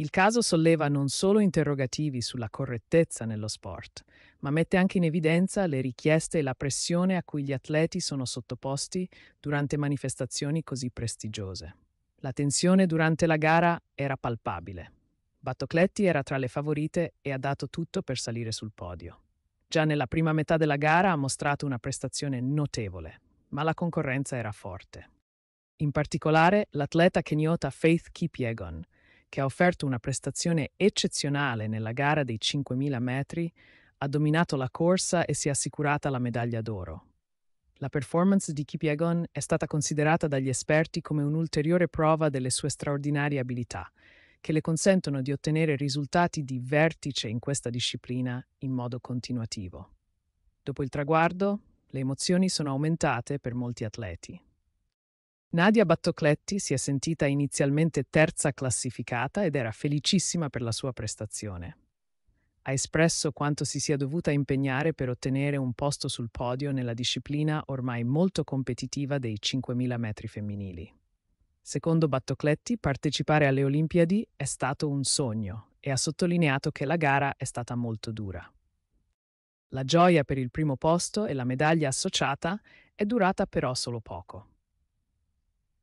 Il caso solleva non solo interrogativi sulla correttezza nello sport, ma mette anche in evidenza le richieste e la pressione a cui gli atleti sono sottoposti durante manifestazioni così prestigiose. La tensione durante la gara era palpabile. Battocletti era tra le favorite e ha dato tutto per salire sul podio. Già nella prima metà della gara ha mostrato una prestazione notevole, ma la concorrenza era forte. In particolare l'atleta keniota Faith Kipiegon, che ha offerto una prestazione eccezionale nella gara dei 5.000 metri, ha dominato la corsa e si è assicurata la medaglia d'oro. La performance di Kipiegon è stata considerata dagli esperti come un'ulteriore prova delle sue straordinarie abilità, che le consentono di ottenere risultati di vertice in questa disciplina in modo continuativo. Dopo il traguardo, le emozioni sono aumentate per molti atleti. Nadia Battocletti si è sentita inizialmente terza classificata ed era felicissima per la sua prestazione. Ha espresso quanto si sia dovuta impegnare per ottenere un posto sul podio nella disciplina ormai molto competitiva dei 5.000 metri femminili. Secondo Battocletti, partecipare alle Olimpiadi è stato un sogno e ha sottolineato che la gara è stata molto dura. La gioia per il primo posto e la medaglia associata è durata però solo poco.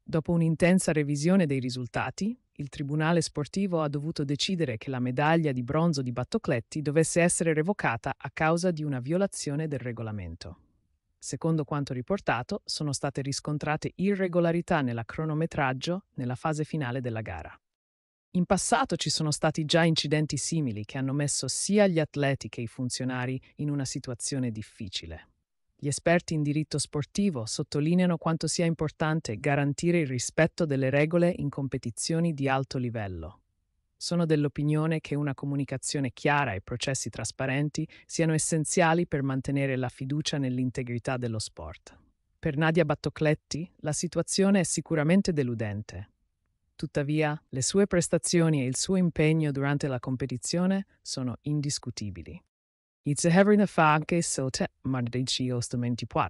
Dopo un'intensa revisione dei risultati, il Tribunale sportivo ha dovuto decidere che la medaglia di bronzo di Battocletti dovesse essere revocata a causa di una violazione del regolamento. Secondo quanto riportato, sono state riscontrate irregolarità nella cronometraggio nella fase finale della gara. In passato ci sono stati già incidenti simili che hanno messo sia gli atleti che i funzionari in una situazione difficile. Gli esperti in diritto sportivo sottolineano quanto sia importante garantire il rispetto delle regole in competizioni di alto livello. Sono dell'opinione che una comunicazione chiara e processi trasparenti siano essenziali per mantenere la fiducia nell'integrità dello sport. Per Nadia Battocletti la situazione è sicuramente deludente. Tuttavia, le sue prestazioni e il suo impegno durante la competizione sono indiscutibili. It's a we in is zoete, maar dit is juist een mentje